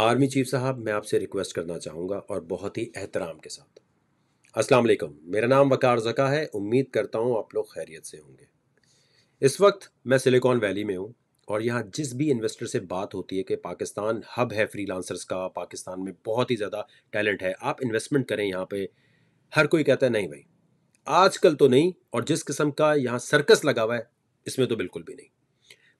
army chief साहब मैं आपसे रिक्वेस्ट करना चाहूँगा और बहुत ही एहतराम के साथ अस्सलाम वालेकुम मेरा नाम वकार जका है उम्मीद करता हूँ आप लोग खैरियत से होंगे इस वक्त मैं सिलिकॉन वैली में हूँ और यहाँ जिस भी इन्वेस्टर से बात होती है कि पाकिस्तान हब है फ्रीलांसर्स का पाकिस्तान में बहुत ही ज़्यादा टैलेंट है आप इन्वेस्टमेंट करें यहाँ पे हर कोई कहता है नहीं भाई आजकल तो नहीं और जिस किस्म का यहाँ सर्कस लगा हुआ है इसमें तो बिल्कुल भी नहीं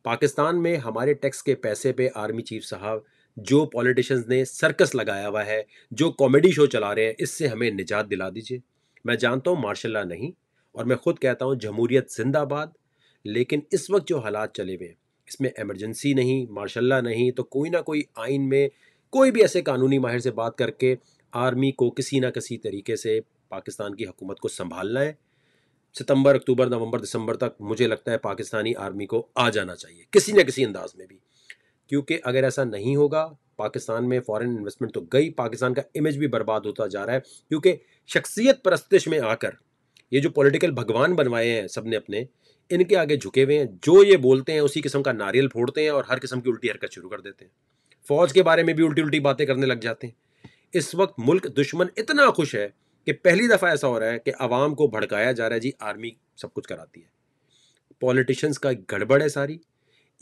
पाकिस्तान में हमारे टैक्स के पैसे पे आर्मी चीफ साहब जो पॉलिटिशियंस ने सर्कस लगाया हुआ है जो कॉमेडी शो चला रहे हैं इससे हमें निजात दिला दीजिए मैं जानता हूँ मार्शल्ला नहीं और मैं खुद कहता हूँ जमहूरियत जिंदाबाद लेकिन इस वक्त जो हालात चले हुए हैं इसमें एमरजेंसी नहीं मार्शल्ला नहीं तो कोई ना कोई आइन में कोई भी ऐसे कानूनी माहिर से बात करके आर्मी को किसी ना किसी तरीके से पाकिस्तान की हुकूमत को संभालना है सितंबर अक्टूबर नवंबर दिसंबर तक मुझे लगता है पाकिस्तानी आर्मी को आ जाना चाहिए किसी न किसी अंदाज में भी क्योंकि अगर ऐसा नहीं होगा पाकिस्तान में फॉरेन इन्वेस्टमेंट तो गई पाकिस्तान का इमेज भी बर्बाद होता जा रहा है क्योंकि शख्सियत परस्तिश में आकर ये जो पॉलिटिकल भगवान बनवाए हैं सबने अपने इनके आगे झुके हुए हैं जो ये बोलते हैं उसी किस्म का नारियल फोड़ते हैं और हर किस्म की उल्टी हरकत शुरू कर देते हैं फौज के बारे में भी उल्टी उल्टी बातें करने लग जाते हैं इस वक्त मुल्क दुश्मन इतना खुश है कि पहली दफ़ा ऐसा हो रहा है कि आवाम को भड़काया जा रहा है जी आर्मी सब कुछ कराती है पॉलिटिशंस का गड़बड़ है सारी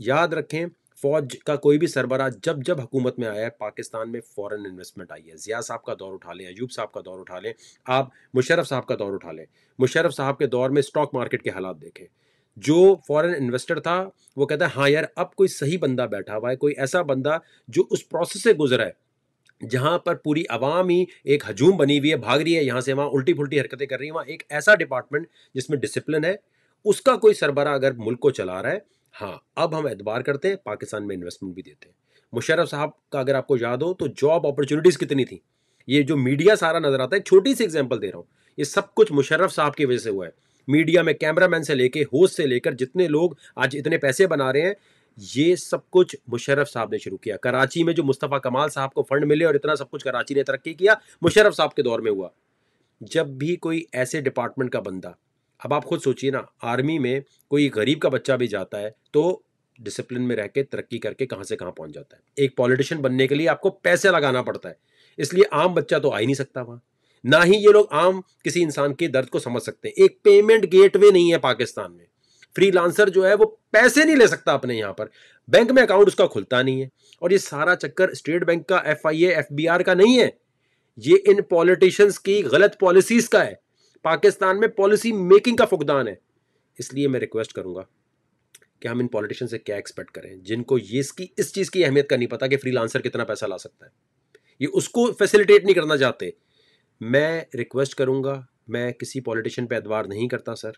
याद रखें फौज का कोई भी सरबराह जब जब हुकूमत में आया है पाकिस्तान में फॉरेन इन्वेस्टमेंट आई है ज़िया साहब का दौर उठा लें अयूब साहब का दौर उठा लें आप मुशरफ साहब का दौर उठा लें मुशरफ साहब के दौर में स्टॉक मार्केट के हालात देखें जो फॉरेन इन्वेस्टर था वो कहता है हाँ यार अब कोई सही बंदा बैठा हुआ है कोई ऐसा बंदा जो उस प्रोसेस से गुजरा है जहाँ पर पूरी आवाम ही एक हजूम बनी हुई है भाग रही है यहाँ से वहाँ उल्टी फुलटी हरकतें कर रही है वहाँ एक ऐसा डिपार्टमेंट जिसमें डिसिप्लिन है उसका कोई सरबरा अगर मुल्क को चला रहा है हाँ अब हम एतबार करते हैं पाकिस्तान में इन्वेस्टमेंट भी देते हैं मुशरफ साहब का अगर आपको याद हो तो जॉब अपॉर्चुनिटीज़ कितनी थी ये जो मीडिया सारा नज़र आता है छोटी सी एग्जाम्पल दे रहा हूँ ये सब कुछ मुशरफ़ साहब की वजह से हुआ है मीडिया में कैमरामैन से लेके होस्ट से लेकर जितने लोग आज इतने पैसे बना रहे हैं ये सब कुछ मुशर्रफ साहब ने शुरू किया कराची में जो मुस्तफ़ा कमाल साहब को फंड मिले और इतना सब कुछ कराची ने तरक्की किया मुशरफ साहब के दौर में हुआ जब भी कोई ऐसे डिपार्टमेंट का बंदा अब आप खुद सोचिए ना आर्मी में कोई गरीब का बच्चा भी जाता है तो डिसिप्लिन में रह के तरक्की करके कहाँ से कहाँ पहुँच जाता है एक पॉलिटिशियन बनने के लिए आपको पैसे लगाना पड़ता है इसलिए आम बच्चा तो आ ही नहीं सकता वहाँ ना ही ये लोग आम किसी इंसान के दर्द को समझ सकते हैं एक पेमेंट गेटवे नहीं है पाकिस्तान में फ्रीलांसर जो है वो पैसे नहीं ले सकता अपने यहाँ पर बैंक में अकाउंट उसका खुलता नहीं है और ये सारा चक्कर स्टेट बैंक का एफ आई का नहीं है ये इन पॉलिटिशियंस की गलत पॉलिसीज का है पाकिस्तान में पॉलिसी मेकिंग का फुकदान है इसलिए मैं रिक्वेस्ट करूंगा कि हम इन पॉलिटिशियन से क्या एक्सपेक्ट करें जिनको ये इसकी इस चीज़ की अहमियत का नहीं पता कि फ्रीलांसर कितना पैसा ला सकता है ये उसको फैसिलिटेट नहीं करना चाहते मैं रिक्वेस्ट करूंगा मैं किसी पॉलिटिशियन पे एतवार नहीं करता सर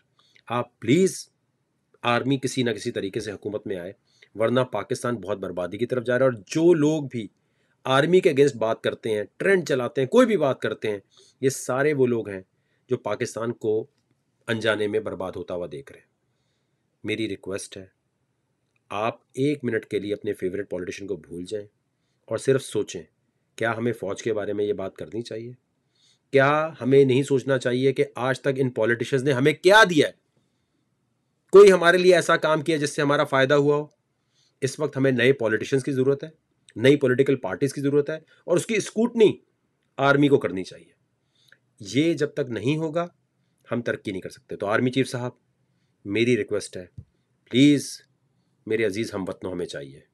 आप प्लीज़ आर्मी किसी ना किसी तरीके से हुकूमत में आए वरना पाकिस्तान बहुत बर्बादी की तरफ जा रहा है और जो लोग भी आर्मी के अगेंस्ट बात करते हैं ट्रेंड चलाते हैं कोई भी बात करते हैं ये सारे वो लोग हैं जो पाकिस्तान को अनजाने में बर्बाद होता हुआ देख रहे हैं मेरी रिक्वेस्ट है आप एक मिनट के लिए अपने फेवरेट पॉलिटिशियन को भूल जाएं और सिर्फ सोचें क्या हमें फ़ौज के बारे में ये बात करनी चाहिए क्या हमें नहीं सोचना चाहिए कि आज तक इन पॉलिटिशियंस ने हमें क्या दिया है कोई हमारे लिए ऐसा काम किया जिससे हमारा फ़ायदा हुआ हो इस वक्त हमें नए पॉलिटिशियंस की ज़रूरत है नई पॉलिटिकल पार्टीज़ की ज़रूरत है और उसकी स्कूटनी आर्मी को करनी चाहिए ये जब तक नहीं होगा हम तरक्की नहीं कर सकते तो आर्मी चीफ साहब मेरी रिक्वेस्ट है प्लीज़ मेरे अजीज़ हम वतनों हमें चाहिए